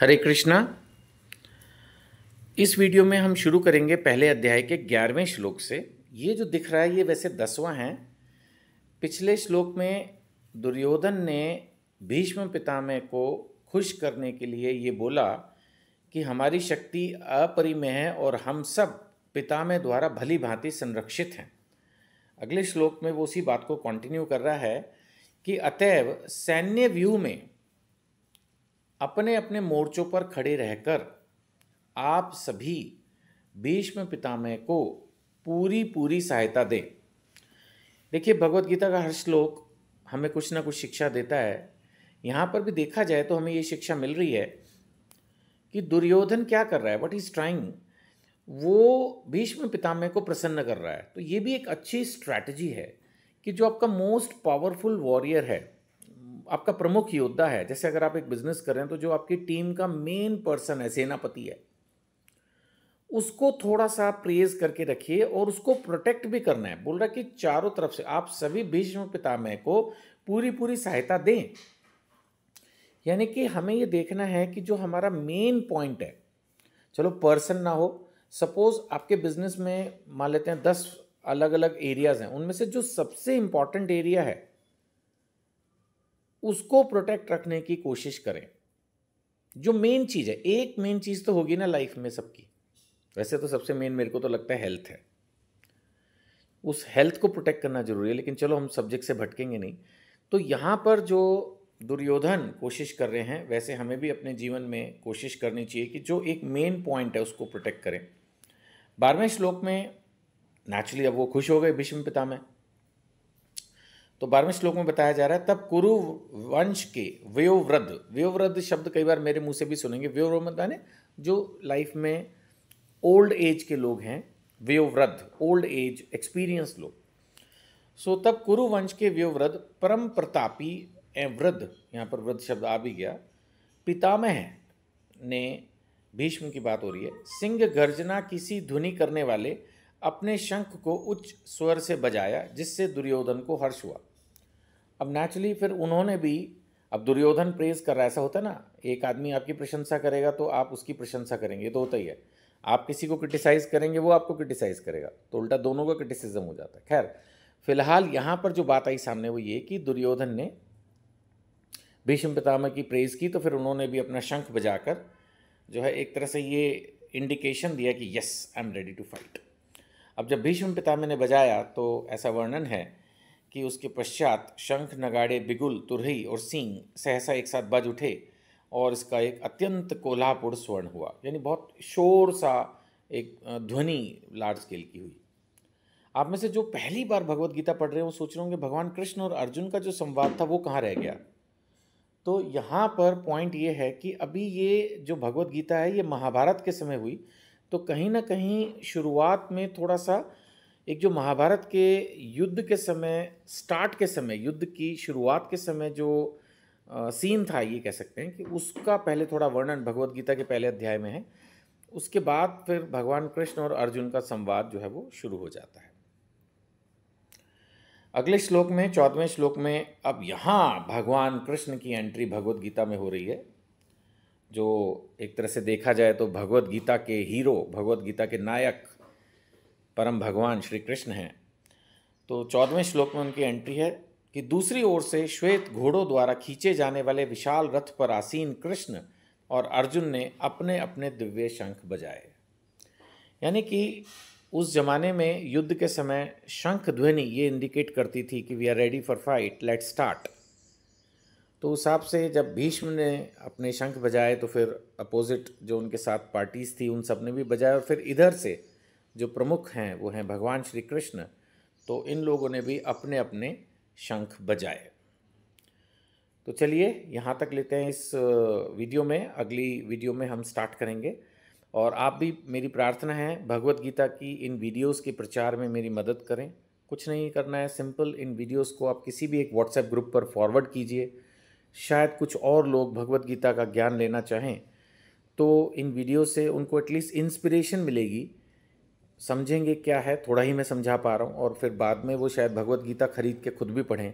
हरे कृष्णा इस वीडियो में हम शुरू करेंगे पहले अध्याय के ग्यारहवें श्लोक से ये जो दिख रहा है ये वैसे दसवां है पिछले श्लोक में दुर्योधन ने भीष्म पितामह को खुश करने के लिए ये बोला कि हमारी शक्ति अपरिमेय है और हम सब पितामह द्वारा भली भांति संरक्षित हैं अगले श्लोक में वो उसी बात को कंटिन्यू कर रहा है कि अतएव सैन्य व्यू में अपने अपने मोर्चों पर खड़े रहकर आप सभी भीष्म पितामह को पूरी पूरी सहायता दें देखिए भगवत गीता का हर श्लोक हमें कुछ ना कुछ शिक्षा देता है यहाँ पर भी देखा जाए तो हमें ये शिक्षा मिल रही है कि दुर्योधन क्या कर रहा है वट इज़ ट्राइंग वो भीष्म पितामह को प्रसन्न कर रहा है तो ये भी एक अच्छी स्ट्रैटेजी है कि जो आपका मोस्ट पावरफुल वॉरियर है आपका प्रमुख योद्धा है जैसे अगर आप एक बिजनेस कर रहे हैं तो जो आपकी टीम का मेन पर्सन है सेनापति है उसको थोड़ा सा प्रेज करके रखिए और उसको प्रोटेक्ट भी करना है बोल रहा कि चारों तरफ से आप सभी भीष्म पितामह को पूरी पूरी सहायता दें यानी कि हमें ये देखना है कि जो हमारा मेन पॉइंट है चलो पर्सन ना हो सपोज आपके बिजनेस में मान लेते हैं दस अलग अलग एरियाज हैं उनमें से जो सबसे इंपॉर्टेंट एरिया है उसको प्रोटेक्ट रखने की कोशिश करें जो मेन चीज़ है एक मेन चीज़ तो होगी ना लाइफ में सबकी वैसे तो सबसे मेन मेरे को तो लगता है हेल्थ है उस हेल्थ को प्रोटेक्ट करना जरूरी है लेकिन चलो हम सब्जेक्ट से भटकेंगे नहीं तो यहाँ पर जो दुर्योधन कोशिश कर रहे हैं वैसे हमें भी अपने जीवन में कोशिश करनी चाहिए कि जो एक मेन पॉइंट है उसको प्रोटेक्ट करें बारहवें श्लोक में नेचुरली अब वो खुश हो गए भीष्म पितामह तो बारहवें श्लोक में बताया जा रहा है तब कुरु वंश के व्योवृद्ध व्योवृद्ध शब्द कई बार मेरे मुंह से भी सुनेंगे व्योवृद्ध मतलब माने जो लाइफ में ओल्ड एज के लोग हैं व्योवृद्ध ओल्ड एज एक्सपीरियंस लोग सो तब कुरु वंश के व्योवृद्ध परम प्रतापी एवं वृद्ध यहाँ पर वृद्ध शब्द आ भी गया पितामह ने भीष्म की बात हो रही है सिंह गर्जना किसी ध्वनि करने वाले अपने शंख को उच्च स्वर से बजाया जिससे दुर्योधन को हर्ष हुआ अब नेचुरली फिर उन्होंने भी अब दुर्योधन प्रेज कर रहा है ऐसा होता है ना एक आदमी आपकी प्रशंसा करेगा तो आप उसकी प्रशंसा करेंगे ये तो होता ही है आप किसी को क्रिटिसाइज़ करेंगे वो आपको क्रिटिसाइज़ करेगा तो उल्टा दोनों का क्रिटिसिज्म हो जाता है खैर फिलहाल यहाँ पर जो बात आई सामने वो ये कि दुर्योधन ने भीष्म पितामह की प्रेज़ की तो फिर उन्होंने भी अपना शंख बजाकर जो है एक तरह से ये इंडिकेशन दिया कि yes I am ready to fight अब जब भीष्म पितामह ने बजाया तो ऐसा वर्णन है कि उसके पश्चात शंख नगाड़े बिगुल तुरही और सिंह सहसा एक साथ बज उठे और इसका एक अत्यंत कोल्हापुर स्वर्ण हुआ यानी बहुत शोर सा एक ध्वनि लार्ज स्केल की हुई आप में से जो पहली बार भगवत गीता पढ़ रहे हैं वो सोच रहे होंगे भगवान कृष्ण और अर्जुन का जो संवाद था वो कहाँ रह गया तो यहाँ पर पॉइंट ये है कि अभी ये जो भगवत गीता है ये महाभारत के समय हुई तो कहीं ना कहीं शुरुआत में थोड़ा सा एक जो महाभारत के युद्ध के समय स्टार्ट के समय युद्ध की शुरुआत के समय जो आ, सीन था ये कह सकते हैं कि उसका पहले थोड़ा वर्णन भगवत गीता के पहले अध्याय में है उसके बाद फिर भगवान कृष्ण और अर्जुन का संवाद जो है वो शुरू हो जाता है अगले श्लोक में चौदहवें श्लोक में अब यहाँ भगवान कृष्ण की एंट्री भगवत गीता में हो रही है जो एक तरह से देखा जाए तो भगवत गीता के हीरो भगवत गीता के नायक परम भगवान श्री कृष्ण हैं तो चौदहवें श्लोक में उनकी एंट्री है कि दूसरी ओर से श्वेत घोड़ों द्वारा खींचे जाने वाले विशाल रथ पर आसीन कृष्ण और अर्जुन ने अपने अपने दिव्य शंख बजाए यानी कि उस जमाने में युद्ध के समय शंख ध्वनि ये इंडिकेट करती थी कि we are ready for fight let start तो उस हिसाब से जब भीष्म ने अपने शंख बजाए तो फिर अपोजिट जो उनके साथ पार्टीज थी उन सब ने भी बजाए और फिर इधर से जो प्रमुख हैं वो हैं भगवान श्री कृष्ण तो इन लोगों ने भी अपने अपने शंख बजाए तो चलिए यहाँ तक लेते हैं इस वीडियो में अगली वीडियो में हम स्टार्ट करेंगे और आप भी मेरी प्रार्थना है भगवत गीता की इन वीडियोस के प्रचार में मेरी मदद करें कुछ नहीं करना है सिंपल इन वीडियोस को आप किसी भी एक व्हाट्सएप ग्रुप पर फॉरवर्ड कीजिए शायद कुछ और लोग भगवत गीता का ज्ञान लेना चाहें तो इन वीडियो से उनको एटलीस्ट इंस्पिरेशन मिलेगी समझेंगे क्या है थोड़ा ही मैं समझा पा रहा हूँ और फिर बाद में वो शायद भगवत गीता खरीद के खुद भी पढ़ें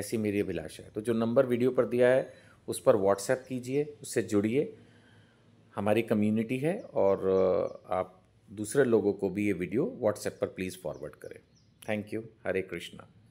ऐसी मेरी अभिलाषा है तो जो नंबर वीडियो पर दिया है उस पर व्हाट्सएप कीजिए उससे जुड़िए हमारी कम्युनिटी है और आप दूसरे लोगों को भी ये वीडियो व्हाट्सएप पर प्लीज़ फॉरवर्ड करें थैंक यू हरे कृष्णा